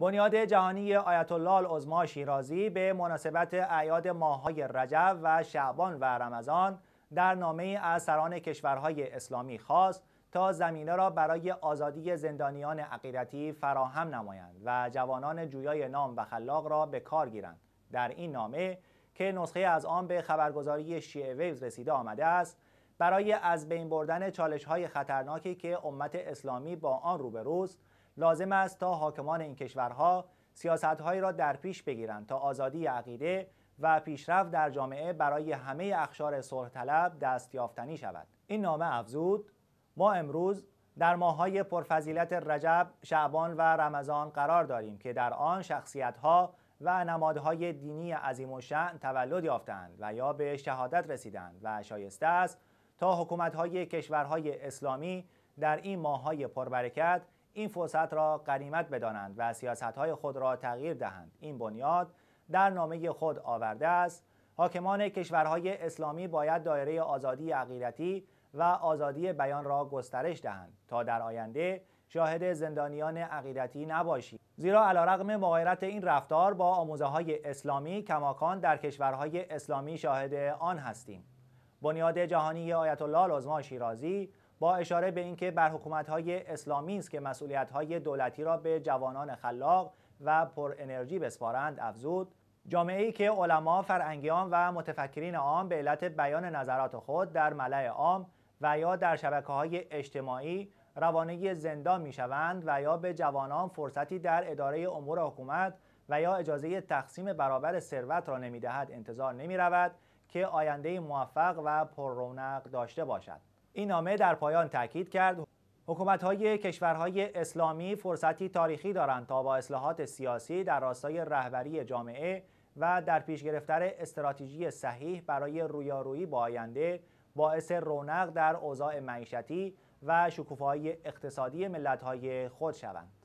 بنیاد جهانی آیت الله عظما شیرازی به مناسبت اعیاد ماههای رجب و شعبان و رمضان در نامه از سران کشورهای اسلامی خواست تا زمینه را برای آزادی زندانیان عقیدتی فراهم نمایند و جوانان جویای نام و خلاق را به کار گیرند در این نامه که نسخه از آن به خبرگزاری شیعه ویوز رسیده آمده است برای از بین بردن چالش های خطرناکی که امت اسلامی با آن روبروست لازم است تا حاکمان این کشورها سیاستهایی را در پیش بگیرند تا آزادی عقیده و پیشرفت در جامعه برای همه اخشار صلح طلب دست یافتنی شود این نامه افزود ما امروز در ماههای پرفضیلت رجب، شعبان و رمضان قرار داریم که در آن شخصیتها و نمادهای دینی عظیم و شن تولد یافتند و یا به شهادت رسیدند و شایسته است تا حکومتهای کشورهای اسلامی در این ماههای پربرکت این فرصت را قنیمت بدانند و سیاستهای خود را تغییر دهند این بنیاد در نامه خود آورده است حاکمان کشورهای اسلامی باید دایره آزادی عقیدتی و آزادی بیان را گسترش دهند تا در آینده شاهد زندانیان عقیدتی نباشید زیرا علیرغم مغایرت این رفتار با آموزه های اسلامی کماکان در کشورهای اسلامی شاهد آن هستیم بنیاد جهانی آیت الله العظما شیرازی با اشاره به اینکه بر حکومت‌های اسلامی است که مسئولیت‌های دولتی را به جوانان خلاق و پر انرژی بسپارند افزود جامعه ای که علما، فرهنگیان و متفکرین عام به علت بیان نظرات خود در ملع عام و یا در شبکه های اجتماعی روانه زندان می و یا به جوانان فرصتی در اداره امور حکومت و یا اجازه تقسیم برابر ثروت را نمی انتظار نمی رود که آینده موفق و پر رونق داشته باشد. این نامه در پایان تاکید کرد حکومت های کشورهای اسلامی فرصتی تاریخی دارند تا با اصلاحات سیاسی در راستای رهبری جامعه و در پیش گرفتن استراتژی صحیح برای رویارویی با آینده باعث رونق در اوضاع معیشتی و شکوفایی اقتصادی های خود شوند.